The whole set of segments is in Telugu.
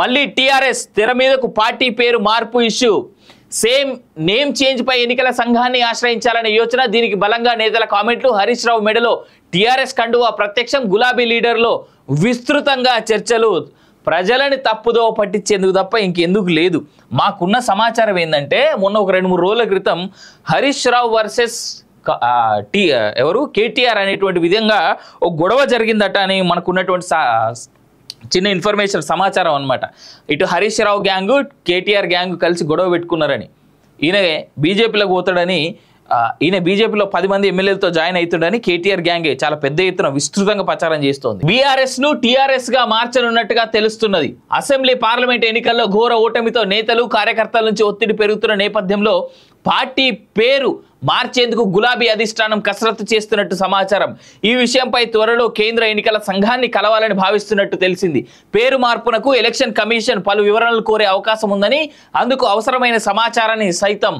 మళ్ళీ టీఆర్ఎస్ తెర మీదకు పార్టీ పేరు మార్పు ఇష్యూ సేమ్ నేమ్ చేంజ్ పై ఎన్నికల సంఘాన్ని ఆశ్రయించాలనే యోచన దీనికి బలంగా నేతల కామెంట్లు హరీష్ రావు మెడలో టీఆర్ఎస్ కండువా ప్రత్యక్షం గులాబీ లీడర్లో విస్తృతంగా చర్చలు ప్రజలని తప్పుదో పట్టించేందుకు తప్ప ఇంకెందుకు లేదు మాకున్న సమాచారం ఏంటంటే మొన్న ఒక రెండు మూడు రోజుల క్రితం హరీష్ రావు వర్సెస్ టీ ఎవరు కేటీఆర్ అనేటువంటి విధంగా ఒక గొడవ జరిగిందట అని మనకున్నటువంటి చిన్న ఇన్ఫర్మేషన్ సమాచారం అనమాట ఇటు హరీష్ రావు గ్యాంగు కేటీఆర్ గ్యాంగ్ కలిసి గొడవ పెట్టుకున్నారని ఈయన బీజేపీలోకి పోతాడని ఈయన బీజేపీలో పది మంది ఎమ్మెల్యేలతో జాయిన్ అవుతాడని కేటీఆర్ గ్యాంగే చాలా పెద్ద ఎత్తున విస్తృతంగా ప్రచారం చేస్తోంది బీఆర్ఎస్ ను టీఆర్ఎస్ గా మార్చనున్నట్టుగా తెలుస్తున్నది అసెంబ్లీ పార్లమెంట్ ఎన్నికల్లో ఘోర ఓటమితో నేతలు కార్యకర్తల నుంచి ఒత్తిడి పెరుగుతున్న నేపథ్యంలో పార్టీ పేరు మార్చేందుకు గులాబీ అధిష్టానం కసరత్తు చేస్తున్నట్టు సమాచారం ఈ విషయంపై త్వరలో కేంద్ర ఎన్నికల సంఘాన్ని కలవాలని భావిస్తున్నట్టు తెలిసింది పేరు మార్పునకు ఎలక్షన్ కమిషన్ పలు వివరణలు కోరే అవకాశం ఉందని అందుకు అవసరమైన సమాచారాన్ని సైతం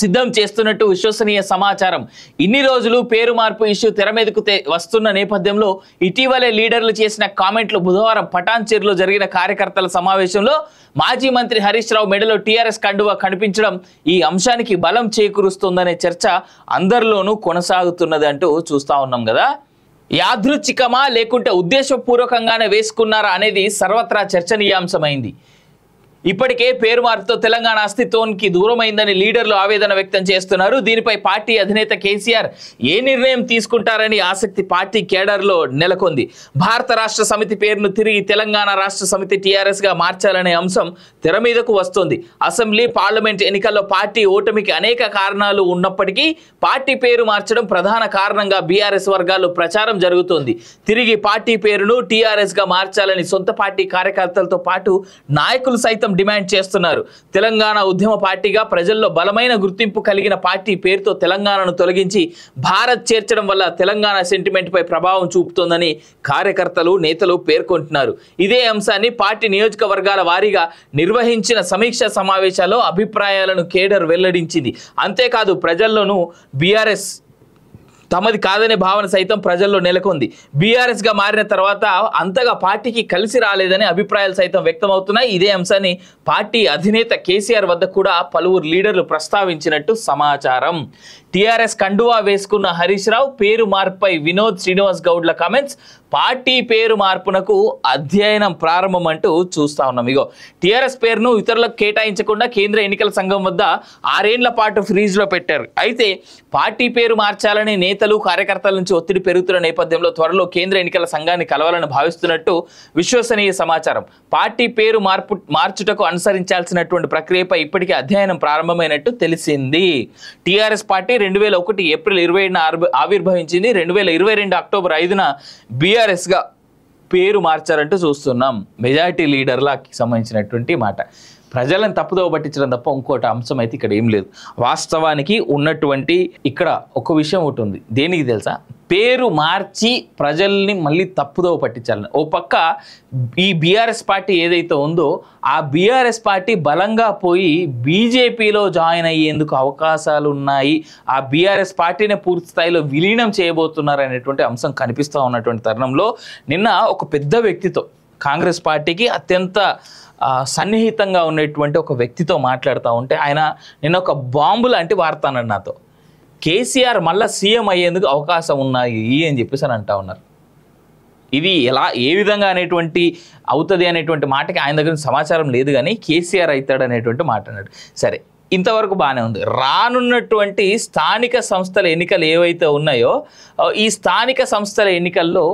సిద్ధం చేస్తున్నట్టు విశ్వసనీయ సమాచారం ఇన్ని రోజులు పేరు మార్పు ఇష్యూ తెర మీదకు వస్తున్న నేపథ్యంలో ఇటీవలే లీడర్లు చేసిన కామెంట్లు బుధవారం పటాన్చేరులో జరిగిన కార్యకర్తల సమావేశంలో మాజీ మంత్రి హరీష్ రావు మెడలో టీఆర్ఎస్ కండువా కనిపించడం ఈ అంశానికి బలం చేకూరుస్తుందనే చర్చ అందరిలోనూ కొనసాగుతున్నది అంటూ చూస్తూ ఉన్నాం కదా యాదృచ్ఛికమా లేకుంటే ఉద్దేశపూర్వకంగానే వేసుకున్నారా అనేది సర్వత్రా చర్చనీయాంశమైంది ఇప్పటికే పేరు మార్పుతో తెలంగాణ అస్తిత్వానికి దూరమైందని లీడర్లు ఆవేదన వ్యక్తం చేస్తున్నారు దీనిపై పార్టీ అధినేత కేసీఆర్ ఏ నిర్ణయం తీసుకుంటారని ఆసక్తి పార్టీ కేడర్లో నెలకొంది భారత రాష్ట్ర సమితి పేరును తిరిగి తెలంగాణ రాష్ట్ర సమితి టీఆర్ఎస్గా మార్చాలనే అంశం తెర మీదకు వస్తోంది అసెంబ్లీ పార్లమెంట్ ఎన్నికల్లో పార్టీ ఓటమికి అనేక కారణాలు ఉన్నప్పటికీ పార్టీ పేరు మార్చడం ప్రధాన కారణంగా బీఆర్ఎస్ వర్గాలు ప్రచారం జరుగుతోంది తిరిగి పార్టీ పేరును టీఆర్ఎస్గా మార్చాలని సొంత పార్టీ కార్యకర్తలతో పాటు నాయకులు సైతం డిమాండ్ చేస్తున్నారు తెలంగాణ ఉద్యమ పార్టీగా ప్రజల్లో బలమైన గుర్తింపు కలిగిన పార్టీ పేరుతో తెలంగాణను తొలగించి భారత్ చేర్చడం వల్ల తెలంగాణ సెంటిమెంట్పై ప్రభావం చూపుతోందని కార్యకర్తలు నేతలు పేర్కొంటున్నారు ఇదే అంశాన్ని పార్టీ నియోజకవర్గాల వారీగా నిర్వహించిన సమీక్షా సమావేశాల్లో అభిప్రాయాలను కేడర్ వెల్లడించింది అంతేకాదు ప్రజల్లోనూ బీఆర్ఎస్ తమది కాదనే భావన సైతం ప్రజల్లో నెలకొంది బీఆర్ఎస్గా మారిన తర్వాత అంతగా పార్టీకి కలిసి రాలేదనే అభిప్రాయాలు సైతం వ్యక్తమవుతున్నాయి ఇదే అంశాన్ని పార్టీ అధినేత కేసీఆర్ వద్ద కూడా పలువురు లీడర్లు ప్రస్తావించినట్టు సమాచారం టీఆర్ఎస్ కండువా వేసుకున్న హరీష్ రావు పేరు మార్పుపై వినోద్ శ్రీనివాస్ గౌడ్ల కామెంట్స్ పార్టీ పేరు మార్పునకు అధ్యయనం ప్రారంభం అంటూ చూస్తా ఉన్నాం ఇగో టీఆర్ఎస్ పేరును ఇతరులకు కేటాయించకుండా కేంద్ర ఎన్నికల సంఘం వద్ద ఆరేండ్ల పాటు ఫ్రీజ్లో పెట్టారు అయితే పార్టీ పేరు మార్చాలని నేతలు కార్యకర్తల నుంచి ఒత్తిడి పెరుగుతున్న నేపథ్యంలో త్వరలో కేంద్ర ఎన్నికల సంఘాన్ని కలవాలని భావిస్తున్నట్టు విశ్వసనీయ సమాచారం పార్టీ పేరు మార్పు మార్చుటకు అనుసరించాల్సినటువంటి ప్రక్రియపై ఇప్పటికే అధ్యయనం ప్రారంభమైనట్టు తెలిసింది టీఆర్ఎస్ పార్టీ రెండు వేల ఒకటి ఏప్రిల్ ఇరవై ఏడున ఆవిర్భవించింది రెండు వేల ఇరవై రెండు అక్టోబర్ ఐదున బీఆర్ఎస్గా పేరు మార్చారంటూ చూస్తున్నాం మెజారిటీ లీడర్లకి సంబంధించినటువంటి మాట ప్రజలను తప్పుదోవ పట్టించడం తప్ప ఇంకోటి అంశం అయితే ఇక్కడ ఏం లేదు వాస్తవానికి ఉన్నటువంటి ఇక్కడ ఒక విషయం ఒకటి ఉంది దేనికి తెలుసా పేరు మార్చి ప్రజల్ని మళ్ళీ తప్పుదోవ పట్టించాలని ఓ పక్క ఈ బీఆర్ఎస్ పార్టీ ఏదైతే ఉందో ఆ బీఆర్ఎస్ పార్టీ బలంగా పోయి బీజేపీలో జాయిన్ అయ్యేందుకు అవకాశాలు ఉన్నాయి ఆ బీఆర్ఎస్ పార్టీని పూర్తి స్థాయిలో విలీనం చేయబోతున్నారు అనేటువంటి అంశం కనిపిస్తూ ఉన్నటువంటి తరుణంలో నిన్న ఒక పెద్ద వ్యక్తితో కాంగ్రెస్ పార్టీకి అత్యంత సన్నిహితంగా ఉన్నటువంటి ఒక వ్యక్తితో మాట్లాడుతూ ఉంటే ఆయన నేను ఒక బాంబు లాంటి వార్తానండి నాతో కేసీఆర్ మళ్ళీ సీఎం అయ్యేందుకు అవకాశం ఉన్నాయి అని చెప్పేసి అని అంటా ఉన్నారు ఇది ఎలా ఏ విధంగా అనేటువంటి అవుతుంది అనేటువంటి మాటకి ఆయన దగ్గర సమాచారం లేదు కానీ కేసీఆర్ అవుతాడు అనేటువంటి మాట అన్నాడు సరే ఇంతవరకు బాగానే ఉంది రానున్నటువంటి స్థానిక సంస్థల ఎన్నికలు ఏవైతే ఉన్నాయో ఈ స్థానిక సంస్థల ఎన్నికల్లో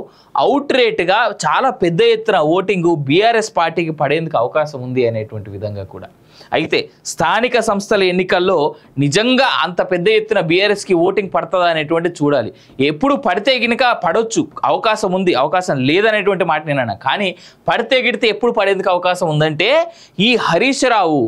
అవుట్ రేట్గా చాలా పెద్ద ఎత్తున ఓటింగు బీఆర్ఎస్ పార్టీకి పడేందుకు అవకాశం ఉంది అనేటువంటి విధంగా కూడా అయితే స్థానిక సంస్థల ఎన్నికల్లో నిజంగా అంత పెద్ద ఎత్తున బీఆర్ఎస్కి ఓటింగ్ పడుతుందా అనేటువంటి చూడాలి ఎప్పుడు పడితే గినక పడవచ్చు అవకాశం ఉంది అవకాశం లేదనేటువంటి మాట నేనన్నా కానీ పడితే గిడితే ఎప్పుడు పడేందుకు అవకాశం ఉందంటే ఈ హరీష్ రావు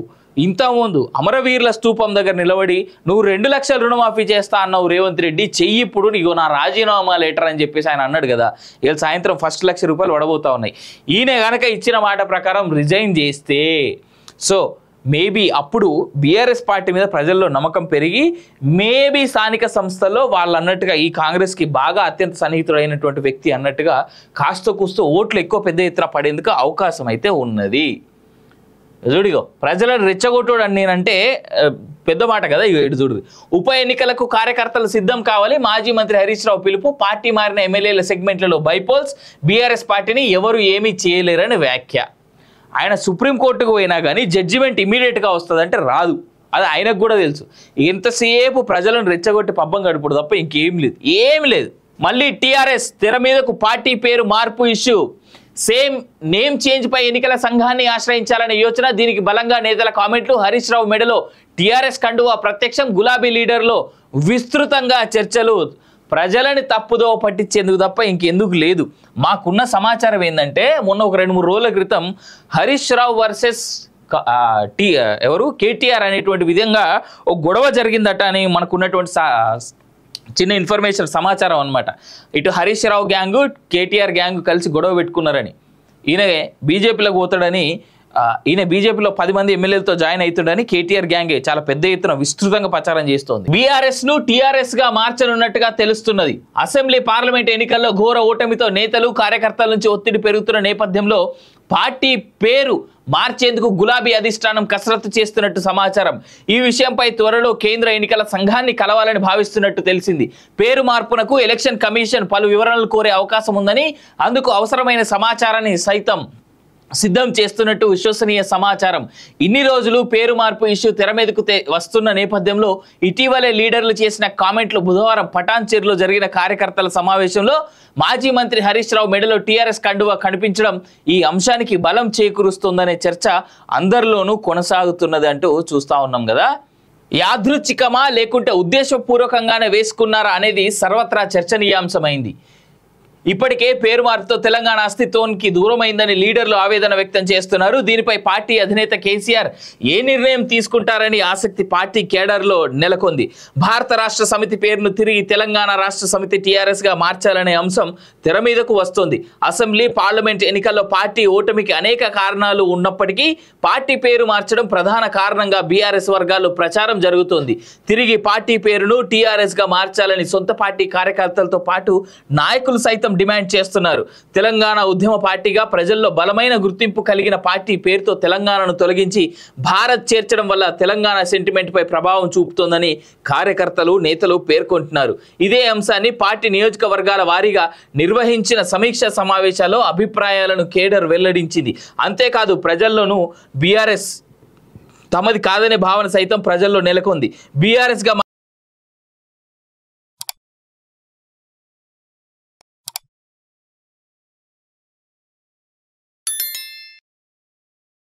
ఇంతకుముందు అమరవీరుల స్తూపం దగ్గర నిలబడి నువ్వు రెండు లక్షల రుణమాఫీ చేస్తా అన్నావు రేవంత్ రెడ్డి చెయ్యి ఇప్పుడు నీకు నా రాజీనామా లెటర్ అని చెప్పేసి ఆయన అన్నాడు కదా ఇవాళ సాయంత్రం ఫస్ట్ లక్ష రూపాయలు పడబోతా ఉన్నాయి ఈయన కనుక ఇచ్చిన మాట ప్రకారం రిజైన్ చేస్తే సో మేబీ అప్పుడు బీఆర్ఎస్ పార్టీ మీద ప్రజల్లో నమ్మకం పెరిగి మేబీ స్థానిక సంస్థల్లో వాళ్ళు అన్నట్టుగా ఈ కాంగ్రెస్కి బాగా అత్యంత సన్నిహితుడైనటువంటి వ్యక్తి అన్నట్టుగా కాస్త కూస్తూ ఓట్లు ఎక్కువ పెద్ద ఎత్తున పడేందుకు అవకాశం అయితే ఉన్నది చూడిగో ప్రజలను రెచ్చగొట్టాడు అని నేనంటే పెద్ద మాట కదా ఇటు చూడు ఉప ఎన్నికలకు కార్యకర్తలు సిద్ధం కావాలి మాజీ మంత్రి హరీష్ రావు పిలుపు పార్టీ మారిన ఎమ్మెల్యేల సెగ్మెంట్లలో బైపోల్స్ బీఆర్ఎస్ పార్టీని ఎవరు ఏమీ చేయలేరని వ్యాఖ్య ఆయన సుప్రీంకోర్టుకు పోయినా కానీ జడ్జిమెంట్ ఇమీడియట్గా వస్తుందంటే రాదు అది ఆయనకు కూడా తెలుసు ఎంతసేపు ప్రజలను రెచ్చగొట్టి పబ్బం గడుపుడు తప్ప ఇంకేం లేదు ఏం లేదు మళ్ళీ టీఆర్ఎస్ తెర మీదకు పార్టీ పేరు మార్పు ఇష్యూ సేమ్ నేమ్ చేంజ్పై ఎన్నికల సంఘాన్ని ఆశ్రయించాలనే యోచన దీనికి బలంగా నేతల కామెంట్లు హరీష్ రావు మెడలో టీఆర్ఎస్ కండువా ప్రత్యక్షం గులాబీ లీడర్లో విస్తృతంగా చర్చలు ప్రజలని తప్పుదో పట్టించేందుకు తప్ప ఇంకెందుకు లేదు మాకున్న సమాచారం ఏంటంటే మొన్న ఒక రెండు మూడు రోజుల క్రితం హరీష్ రావు వర్సెస్ టీ ఎవరు కేటీఆర్ అనేటువంటి విధంగా ఒక గొడవ జరిగిందట అని మనకున్నటువంటి చిన్న ఇన్ఫర్మేషన్ సమాచారం అనమాట ఇటు హరీష్ రావు గ్యాంగు కేటీఆర్ గ్యాంగ్ కలిసి గొడవ పెట్టుకున్నారని ఈయన బీజేపీలోకి పోతాడని ఈయన బీజేపీలో పది మంది ఎమ్మెల్యేలతో జాయిన్ అవుతుండని కేటీఆర్ గ్యాంగే చాలా పెద్ద ఎత్తున విస్తృతంగా ప్రచారం చేస్తోంది బీఆర్ఎస్ ను టీఆర్ఎస్ గా మార్చనున్నట్టుగా తెలుస్తున్నది అసెంబ్లీ పార్లమెంట్ ఎన్నికల్లో ఘోర ఓటమితో నేతలు కార్యకర్తల నుంచి ఒత్తిడి పెరుగుతున్న నేపథ్యంలో పార్టీ పేరు మార్చేందుకు గులాబీ అధిష్టానం కసరత్తు చేస్తున్నట్టు సమాచారం ఈ విషయంపై త్వరలో కేంద్ర ఎన్నికల సంఘాన్ని కలవాలని భావిస్తున్నట్టు తెలిసింది పేరు మార్పునకు ఎలక్షన్ కమిషన్ పలు వివరణలు కోరే అవకాశం ఉందని అందుకు అవసరమైన సమాచారాన్ని సైతం సిద్ధం చేస్తున్నట్టు విశ్వసనీయ సమాచారం ఇన్ని రోజులు పేరు మార్పు ఇష్యూ తెర మీదకు వస్తున్న నేపథ్యంలో ఇటీవలే లీడర్లు చేసిన కామెంట్లు బుధవారం పటాన్చేరులో జరిగిన కార్యకర్తల సమావేశంలో మాజీ మంత్రి హరీష్ రావు మెడలో టీఆర్ఎస్ కండువా కనిపించడం ఈ అంశానికి బలం చేకూరుస్తుందనే చర్చ అందరిలోనూ కొనసాగుతున్నది అంటూ చూస్తూ ఉన్నాం కదా యాదృచ్ఛికమా లేకుంటే ఉద్దేశపూర్వకంగానే వేసుకున్నారా అనేది సర్వత్రా చర్చనీయాంశమైంది ఇప్పటికే పేరు మార్పుతో తెలంగాణ అస్తిత్వానికి దూరమైందని లీడర్లు ఆవేదన వ్యక్తం చేస్తున్నారు దీనిపై పార్టీ అధినేత కేసీఆర్ ఏ నిర్ణయం తీసుకుంటారని ఆసక్తి పార్టీ కేడర్లో నెలకొంది భారత రాష్ట్ర సమితి పేరును తిరిగి తెలంగాణ రాష్ట్ర సమితి టీఆర్ఎస్గా మార్చాలనే అంశం తెర మీదకు వస్తోంది అసెంబ్లీ పార్లమెంట్ ఎన్నికల్లో పార్టీ ఓటమికి అనేక కారణాలు ఉన్నప్పటికీ పార్టీ పేరు మార్చడం ప్రధాన కారణంగా బీఆర్ఎస్ వర్గాలు ప్రచారం జరుగుతోంది తిరిగి పార్టీ పేరును టీఆర్ఎస్గా మార్చాలని సొంత పార్టీ కార్యకర్తలతో పాటు నాయకులు సైతం డిమాండ్ చేస్తున్నారు తెలంగాణ ఉద్యమ పార్టీగా ప్రజల్లో బలమైన గుర్తింపు కలిగిన పార్టీ పేరుతో తెలంగాణను తొలగించి భారత్ చేర్చడం వల్ల తెలంగాణ సెంటిమెంట్పై ప్రభావం చూపుతోందని కార్యకర్తలు నేతలు పేర్కొంటున్నారు ఇదే అంశాన్ని పార్టీ నియోజకవర్గాల వారీగా నిర్వహించిన సమీక్ష సమావేశాల్లో అభిప్రాయాలను కేడర్ వెల్లడించింది అంతేకాదు ప్రజల్లోనూ బీఆర్ఎస్ తమది కాదనే భావన సైతం ప్రజల్లో నెలకొంది బీఆర్ఎస్గా